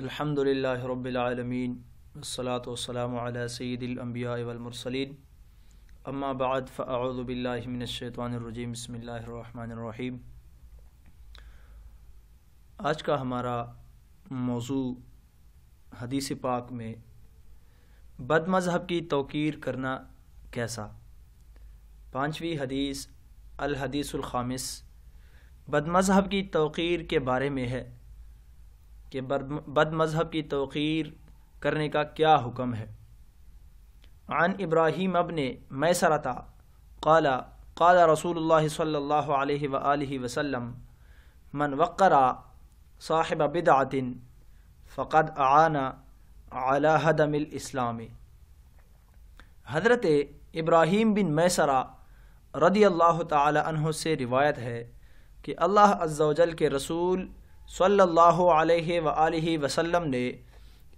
अल्हम्दुलिल्लाह रब्बिलआलमीन वस्सलातु वस्सलामु अला सय्यिदिल अंबिया वल मुरसलीन अम्मा बाद फ़अऊज़ु बिल्लाहि मिनश शैतानिर रजीम बिस्मिल्लाहिर रहमानिर रहीम आज का हमारा मौजू हदीस पाक में बद मज़हब की तोकीर करना कैसा पाँचवीं हदीस अल हदीसुल खामिस बद मज़हब की तोकीर के बारे में है कि बद मज़हब की तोख़ीर करने का क्या हुक्म है आन इब्राहिम अब ने मैसरता काला काला रसूल सल्ला वसलम मन वक़रा साहिब बिदातिन फ़कद आना आलाहदमिल इस्लामी हज़रत इब्राहीम बिन मैसरा रदी अल्लाह तहों से रिवायत है कि अल्लाह अज्जल के रसूल सल्लल्लाहु अलैहि व वसल्लम ने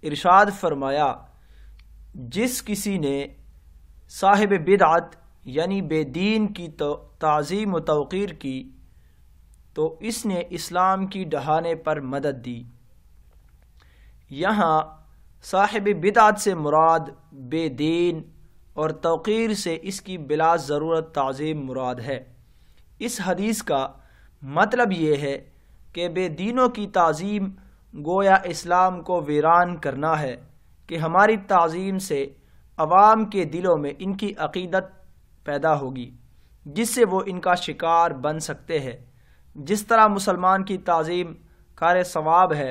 इरशाद फरमाया जिस किसी ने साहिब बिदअत यानी बेदीन की तो तज़ीम तोक़ीर की तो इसने इस्लाम की डहाने पर मदद दी यहाँ साहिब बिदात से मुराद बेदीन और तवीर से इसकी बिला ज़रूरत तज़ीम मुराद है इस हदीस का मतलब ये है कि बेदीनों की तज़ीम गोया इस्लाम को वीरान करना है कि हमारी तज़ीम से आवाम के दिलों में इनकी अकीदत पैदा होगी जिससे वो इनका शिकार बन सकते हैं जिस तरह मुसलमान की तज़ीम कार सवाब है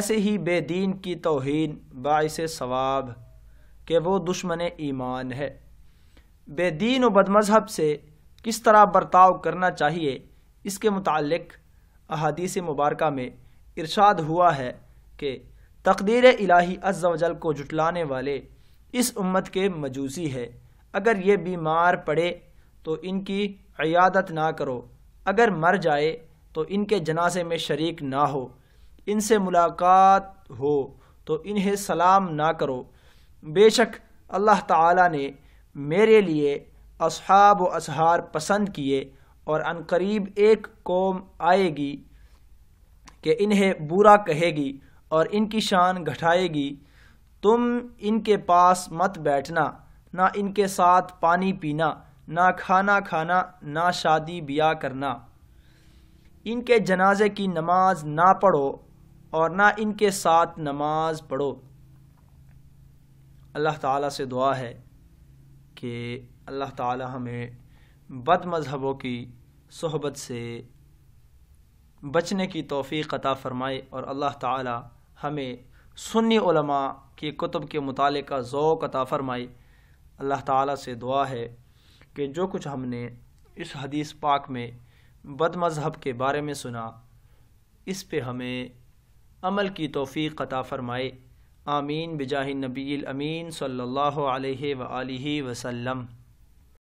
ऐसे ही बेदीन की तोहन बायस सवाब कि वो दुश्मन ईमान है बेदीन व बदमजहब से किस तरह बर्ताव करना चाहिए इसके मतलब अहादीस मुबारक में इरशाद हुआ है कि तकदीर इलाही अज्जल को जुटलाने वाले इस उम्मत के मजूसी है अगर ये बीमार पड़े तो इनकी अयादत ना करो अगर मर जाए तो इनके जनाजे में शरीक ना हो इनसे मुलाकात हो तो इन्हें सलाम ना करो बेशक अल्लाह ताला ने मेरे लिए असहाब असहार पसंद किए और अनकरीब एक कौम आएगी कि इन्हें बुरा कहेगी और इनकी शान घटाएगी तुम इनके पास मत बैठना ना इनके साथ पानी पीना ना खाना खाना ना शादी ब्याह करना इनके जनाजे की नमाज ना पढ़ो और ना इनके साथ नमाज पढ़ो अल्लाह ताला से दुआ है कि अल्लाह ताला हमें बद मज़हबों की सोहबत से बचने की तोफ़ी कता फ़रमाए और अल्लाह ताला हमें सुन्नी उलमा की कुतब के मुताले का ओ अता फ़रमाए अल्लाह ताला से दुआ है कि जो कुछ हमने इस हदीस पाक में बद मज़हब के बारे में सुना इस पे हमें अमल की तोफ़ी अता फ़रमाए आमीन बिजाह नबील अमीन सल्लल्लाहु अलैहि वसल्लम